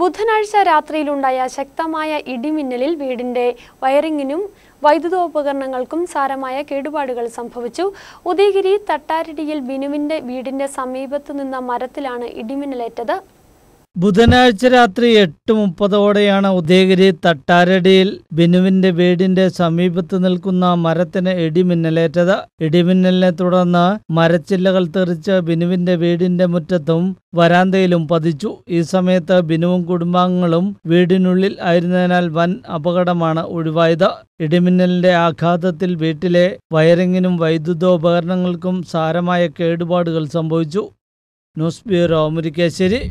ബുധനാഴ്ച രാത്രിയിലുണ്ടായ ശക്തമായ ഇടിമിന്നലിൽ വീടിന്റെ വയറിങ്ങിനും വൈദ്യുതോപകരണങ്ങൾക്കും സാരമായ കേടുപാടുകൾ സംഭവിച്ചു ഉദയഗിരി തട്ടാരടിയിൽ ബിനുവിന്റെ വീടിന്റെ സമീപത്തു നിന്ന മരത്തിലാണ് ഇടിമിന്നലേറ്റത് ബുധനാഴ്ച രാത്രി എട്ട് മുപ്പതോടെയാണ് ഉദയഗിരി തട്ടാരടിയിൽ ബിനുവിന്റെ വീടിന്റെ സമീപത്ത് നിൽക്കുന്ന മരത്തിന് ഇടിമിന്നലേറ്റത് ഇടിമിന്നലിനെ തുടർന്ന് മരച്ചില്ലകൾ തെറിച്ച് ബിനുവിന്റെ വീടിന്റെ മുറ്റത്തും വരാന്തയിലും പതിച്ചു ഈ സമയത്ത് ബിനുവും കുടുംബാംഗങ്ങളും വീടിനുള്ളിൽ ആയിരുന്നതിനാൽ വൻ അപകടമാണ് ഒഴിവായത് ഇടിമിന്നലിന്റെ ആഘാതത്തിൽ വീട്ടിലെ വയറിങ്ങിനും വൈദ്യുതോപകരണങ്ങൾക്കും സാരമായ കേടുപാടുകൾ സംഭവിച്ചു ന്യൂസ് ബ്യൂറോ മുരിക്കാശ്ശേരി